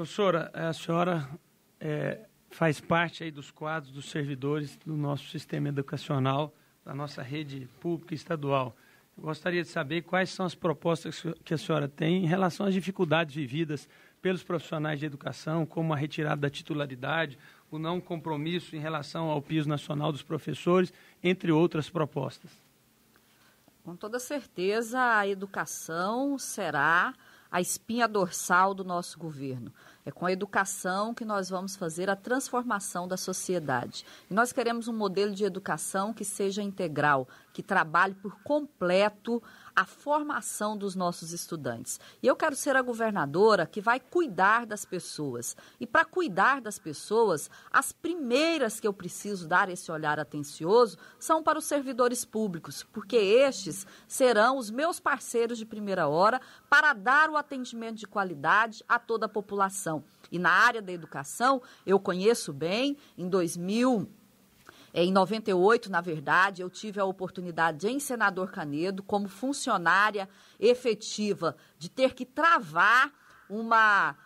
Professora, a senhora é, faz parte aí dos quadros dos servidores do nosso sistema educacional, da nossa rede pública estadual. Eu gostaria de saber quais são as propostas que a senhora tem em relação às dificuldades vividas pelos profissionais de educação, como a retirada da titularidade, o não compromisso em relação ao piso nacional dos professores, entre outras propostas. Com toda certeza, a educação será a espinha dorsal do nosso governo. É com a educação que nós vamos fazer a transformação da sociedade. E nós queremos um modelo de educação que seja integral, que trabalhe por completo a formação dos nossos estudantes. E eu quero ser a governadora que vai cuidar das pessoas. E para cuidar das pessoas, as primeiras que eu preciso dar esse olhar atencioso são para os servidores públicos, porque estes serão os meus parceiros de primeira hora para dar o atendimento de qualidade a toda a população. E na área da educação, eu conheço bem, em 2000 é, em 98, na verdade, eu tive a oportunidade em Senador Canedo, como funcionária efetiva, de ter que travar uma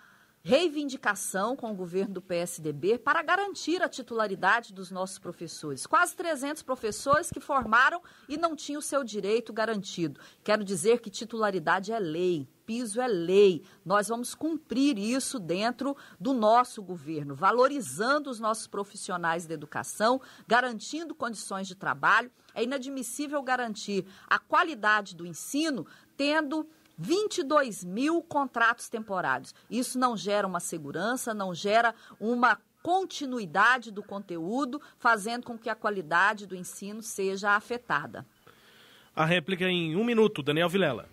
reivindicação com o governo do PSDB para garantir a titularidade dos nossos professores. Quase 300 professores que formaram e não tinham o seu direito garantido. Quero dizer que titularidade é lei piso é lei. Nós vamos cumprir isso dentro do nosso governo, valorizando os nossos profissionais da educação, garantindo condições de trabalho. É inadmissível garantir a qualidade do ensino tendo 22 mil contratos temporários. Isso não gera uma segurança, não gera uma continuidade do conteúdo, fazendo com que a qualidade do ensino seja afetada. A réplica em um minuto, Daniel Vilela.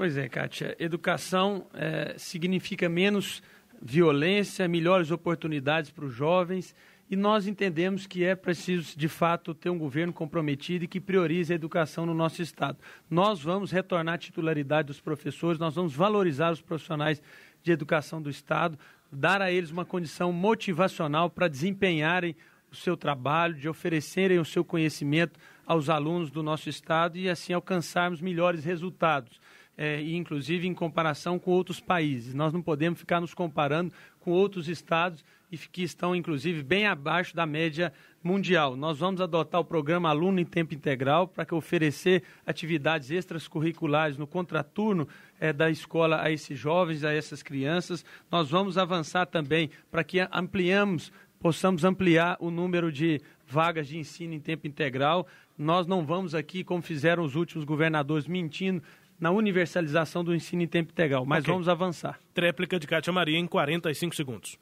Pois é, Kátia. Educação é, significa menos violência, melhores oportunidades para os jovens. E nós entendemos que é preciso, de fato, ter um governo comprometido e que priorize a educação no nosso Estado. Nós vamos retornar à titularidade dos professores, nós vamos valorizar os profissionais de educação do Estado, dar a eles uma condição motivacional para desempenharem o seu trabalho, de oferecerem o seu conhecimento aos alunos do nosso Estado e, assim, alcançarmos melhores resultados é, inclusive em comparação com outros países. Nós não podemos ficar nos comparando com outros estados e que estão, inclusive, bem abaixo da média mundial. Nós vamos adotar o programa Aluno em Tempo Integral para que oferecer atividades extracurriculares no contraturno é, da escola a esses jovens, a essas crianças. Nós vamos avançar também para que ampliamos, possamos ampliar o número de vagas de ensino em tempo integral. Nós não vamos aqui, como fizeram os últimos governadores, mentindo na universalização do ensino em tempo integral. Mas okay. vamos avançar. Tréplica de Cátia Maria em 45 segundos.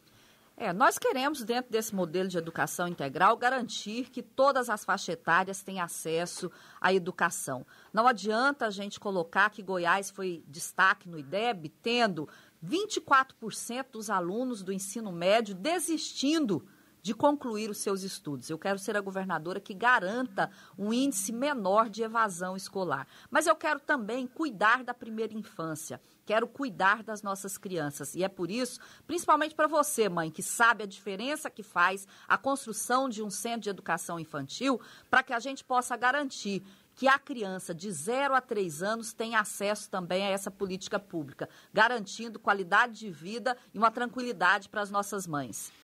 É, nós queremos, dentro desse modelo de educação integral, garantir que todas as faixas etárias têm acesso à educação. Não adianta a gente colocar que Goiás foi destaque no IDEB, tendo 24% dos alunos do ensino médio desistindo de concluir os seus estudos. Eu quero ser a governadora que garanta um índice menor de evasão escolar. Mas eu quero também cuidar da primeira infância, quero cuidar das nossas crianças. E é por isso, principalmente para você, mãe, que sabe a diferença que faz a construção de um centro de educação infantil, para que a gente possa garantir que a criança de 0 a 3 anos tenha acesso também a essa política pública, garantindo qualidade de vida e uma tranquilidade para as nossas mães.